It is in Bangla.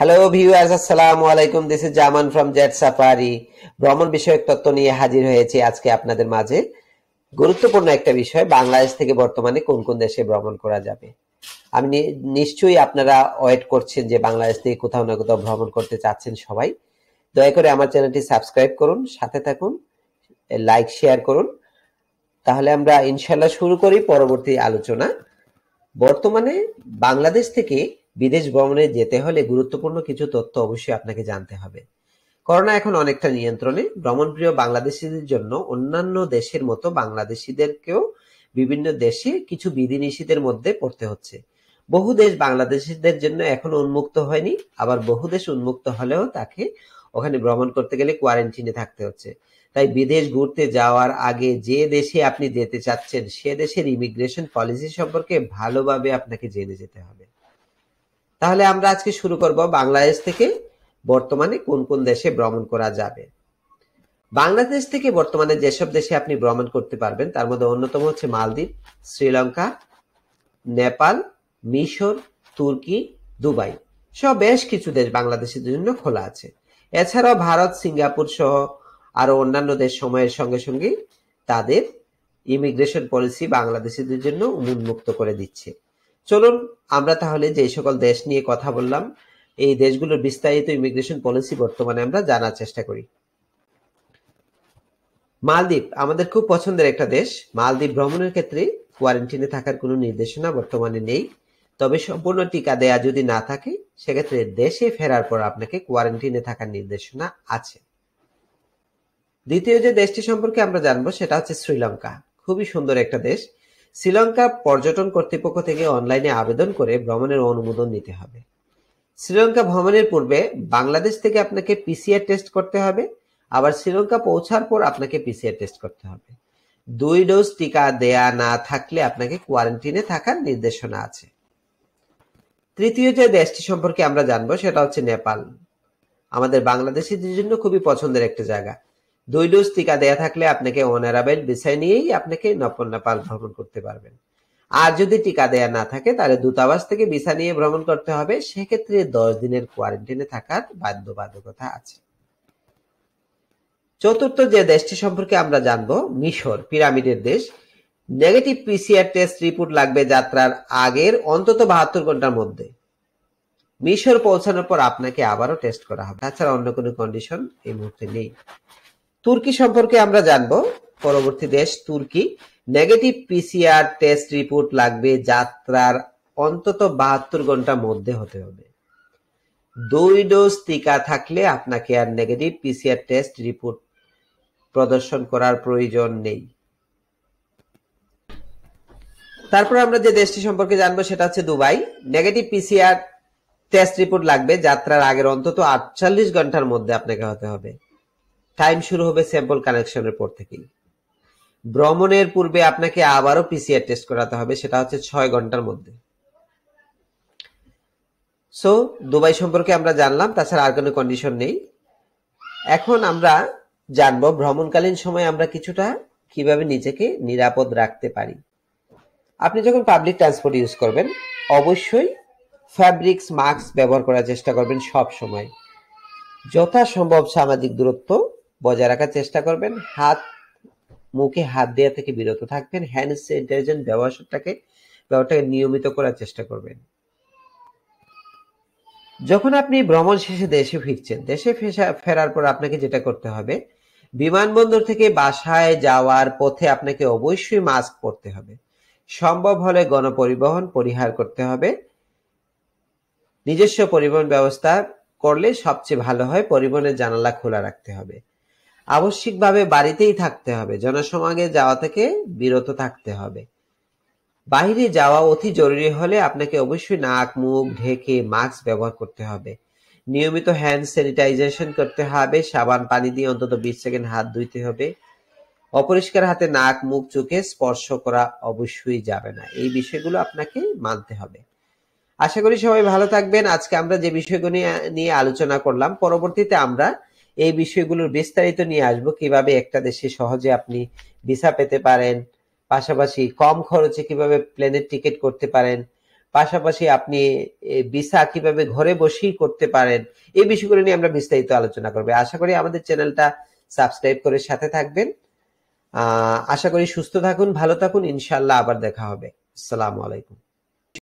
হ্যালো ভিউয়ার্স আসসালামু আলাইকুম this is Zaman from Jet Safari ভ্রমণ বিষয়ক তত্ত্ব নিয়ে হাজির হয়েছি আজকে আপনাদের মাঝে গুরুত্বপূর্ণ একটা বিষয় বাংলাদেশ থেকে বর্তমানে কোন কোন দেশে ভ্রমণ করা যাবে আমি নিশ্চয়ই আপনারা ওয়েট করছেন যে বাংলাদেশ থেকে কোথাও না কোথাও ভ্রমণ করতে চাচ্ছেন সবাই দয়া করে আমার চ্যানেলটি সাবস্ক্রাইব করুন সাথে থাকুন লাইক শেয়ার করুন তাহলে আমরা ইনশাল্লাহ শুরু করি পরবর্তী আলোচনা বর্তমানে বাংলাদেশ থেকে বিদেশ ভ্রমণে যেতে হলে গুরুত্বপূর্ণ কিছু তথ্য অবশ্যই আপনাকে জানতে হবে করোনা এখন অনেকটা নিয়ন্ত্রণে ভ্রমণপ্রিয় বাংলাদেশিদের জন্য অন্যান্য দেশের মতো বাংলাদেশিদেরকেও বিভিন্ন দেশে কিছু বিধিনিষেধের মধ্যে পড়তে হচ্ছে বহু দেশ বাংলাদেশিদের জন্য এখনো উন্মুক্ত হয়নি আবার বহু দেশ উন্মুক্ত হলেও তাকে ওখানে ভ্রমণ করতে গেলে কোয়ারেন্টিনে থাকতে হচ্ছে তাই বিদেশ ঘুরতে যাওয়ার আগে যে দেশে আপনি যেতে চাচ্ছেন সে দেশের ইমিগ্রেশন পলিসি সম্পর্কে ভালোভাবে আপনাকে জেনে যেতে হবে তাহলে আমরা আজকে শুরু করব বাংলাদেশ থেকে বর্তমানে কোন কোন দেশে ভ্রমণ করা যাবে বাংলাদেশ থেকে বর্তমানে যেসব দেশে আপনি ভ্রমণ করতে পারবেন তার মধ্যে অন্যতম হচ্ছে মালদ্বীপ শ্রীলঙ্কা নেপাল মিশর তুর্কি দুবাই সব বেশ কিছু দেশ বাংলাদেশের জন্য খোলা আছে এছাড়াও ভারত সিঙ্গাপুর সহ আরো অন্যান্য দেশ সময়ের সঙ্গে সঙ্গে তাদের ইমিগ্রেশন পলিসি বাংলাদেশিদের জন্য উন্মুক্ত করে দিচ্ছে চলুন আমরা তাহলে যে সকল দেশ নিয়ে কথা বললাম এই দেশগুলোর বিস্তারিত ইমিগ্রেশন পলিসি বর্তমানে আমরা জানার চেষ্টা করি মালদ্বীপ আমাদের খুব পছন্দের একটা দেশ মালদ্বীপ ভ্রমণের ক্ষেত্রে কোয়ারেন্টিনে থাকার কোনো নির্দেশনা বর্তমানে নেই তবে সম্পূর্ণ টিকা দেয়া যদি না থাকে সেক্ষেত্রে দেশে ফেরার পর আপনাকে কোয়ারেন্টিনে থাকার নির্দেশনা আছে দ্বিতীয় যে দেশটি সম্পর্কে আমরা জানবো সেটা হচ্ছে শ্রীলঙ্কা খুবই সুন্দর একটা দেশ শ্রীলঙ্কা পর্যটন কর্তৃপক্ষ থেকে অনলাইনে আবেদন করে ভ্রমণের অনুমোদন নিতে হবে। শ্রীলঙ্কা ভ্রমণের পূর্বে বাংলাদেশ থেকে আপনাকে পিসিআর টেস্ট করতে হবে আবার শ্রীলঙ্কা পৌঁছার পর আপনাকে পিসিআর টেস্ট করতে হবে দুই ডোজ টিকা দেয়া না থাকলে আপনাকে কোয়ারেন্টিনে থাকার নির্দেশনা আছে তৃতীয় যে দেশটি সম্পর্কে আমরা জানবো সেটা হচ্ছে নেপাল আমাদের বাংলাদেশিদের জন্য খুবই পছন্দের একটা জায়গা দুই ডোজ টিকা দেয়া থাকলে আপনাকে অনারাবেল বিষয় নিয়েই আপনাকে নপন্না পাল ভ্রমণ করতে পারবেন আর যদি টিকা দেয়া না থাকে তাহলে দূতাবাস থেকে ভিসা নিয়ে ভ্রমণ করতে হবে সেক্ষেত্রে দশ দিনের কোয়ারেন্টাইনে থাকার বাধ্যবাধকতা আছে চতুর্থ যে দেশটি সম্পর্কে আমরা জানব মিশর পিরামিডের দেশ নেগেটিভ পিসিআর টেস্ট রিপোর্ট লাগবে যাত্রার আগের অন্তত বাহাত্তর ঘন্টার মধ্যে মিশর পৌঁছানোর পর আপনাকে আবারও টেস্ট করা হবে তাছাড়া অন্য কোনো কন্ডিশন এই মুহূর্তে নেই তুর্কি সম্পর্কে আমরা জানব পরবর্তী দেশ তুর্কি নেগেটিভ পিসিআর টেস্ট রিপোর্ট লাগবে যাত্রার অন্তত বাহাত্তর ঘন্টার মধ্যে হতে হবে দুই ডোজ টিকা থাকলে আপনাকে আর নেগেটিভ পিসিআর টেস্ট রিপোর্ট প্রদর্শন করার প্রয়োজন নেই তারপর আমরা যে দেশটি সম্পর্কে জানবো সেটা হচ্ছে Dubai negative PCR test report লাগবে যাত্রার আগের অন্তত আটচল্লিশ ঘন্টার মধ্যে আপনাকে হতে হবে টাইম শুরু হবে স্যাম্পল কালেকশনের পর থেকেই ভ্রমণের পূর্বে আপনাকে আবারও পিসিআর টেস্ট করাতে হবে সেটা হচ্ছে ছয় ঘন্টার মধ্যে সো দুবাই সম্পর্কে আমরা জানলাম তাছাড়া আর কোনো কন্ডিশন নেই এখন আমরা জানবো ভ্রমণকালীন সময় আমরা কিছুটা কিভাবে নিজেকে নিরাপদ রাখতে পারি আপনি যখন পাবলিক ট্রান্সপোর্ট ইউজ করবেন অবশ্যই ফ্যাব্রিক্স মাস্ক ব্যবহার করার চেষ্টা করবেন সব সময় যথাসম্ভব সামাজিক দূরত্ব বজায় রাখার চেষ্টা করবেন হাত মুখে হাত দেওয়া থেকে বিরত থাকবেন হ্যান্ড স্যানিটাইজার ব্যবহারটাকে ব্যবহারটাকে নিয়মিত করার চেষ্টা করবেন যখন আপনি ভ্রমণ শেষে দেশে ফিরছেন দেশে ফেরার পর আপনাকে যেটা করতে হবে বিমানবন্দর থেকে বাসায় যাওয়ার পথে আপনাকে অবশ্যই মাস্ক পরতে হবে সম্ভব হলে গণপরিবহন পরিহার করতে হবে নিজস্ব পরিবহন ব্যবস্থা করলে সবচেয়ে ভালো হয় পরিবহনের জানালা খোলা রাখতে হবে আবশ্যিকভাবে বাড়িতেই থাকতে হবে জনসমাগে যাওয়া থেকে বিরত থাকতে হবে বাইরে যাওয়া অতি জরুরি হলে আপনাকে অবশ্যই নাক মুখ ঢেকে মাস্ক ব্যবহার করতে হবে নিয়মিত হ্যান্ড স্যানিটাইজেশন করতে হবে সাবান পানি দিয়ে অন্তত বিশ সেকেন্ড হাত ধুইতে হবে অপরিষ্কার হাতে নাক মুখ চোখে স্পর্শ করা অবশ্যই যাবে না এই বিষয়গুলো আপনাকে মানতে হবে আশা করি সবাই ভালো থাকবেন আজকে আমরা যে বিষয়গুলো নিয়ে আলোচনা করলাম পরবর্তীতে আমরা এই বিষয়গুলোর বিস্তারিত নিয়ে আসবো কিভাবে একটা দেশে সহজে আপনি ভিসা পেতে পারেন পাশাপাশি কম খরচে কিভাবে প্লেনের টিকিট করতে পারেন পাশাপাশি আপনি ভিসা কিভাবে ঘরে বসেই করতে পারেন এই বিষয়গুলো নিয়ে আমরা বিস্তারিত আলোচনা করবো আশা করি আমাদের চ্যানেলটা সাবস্ক্রাইব করে সাথে থাকবেন আশা করি সুস্থ থাকুন ভালো থাকুন ইনশাল্লাহ আবার দেখা হবে আসসালামু আলাইকুম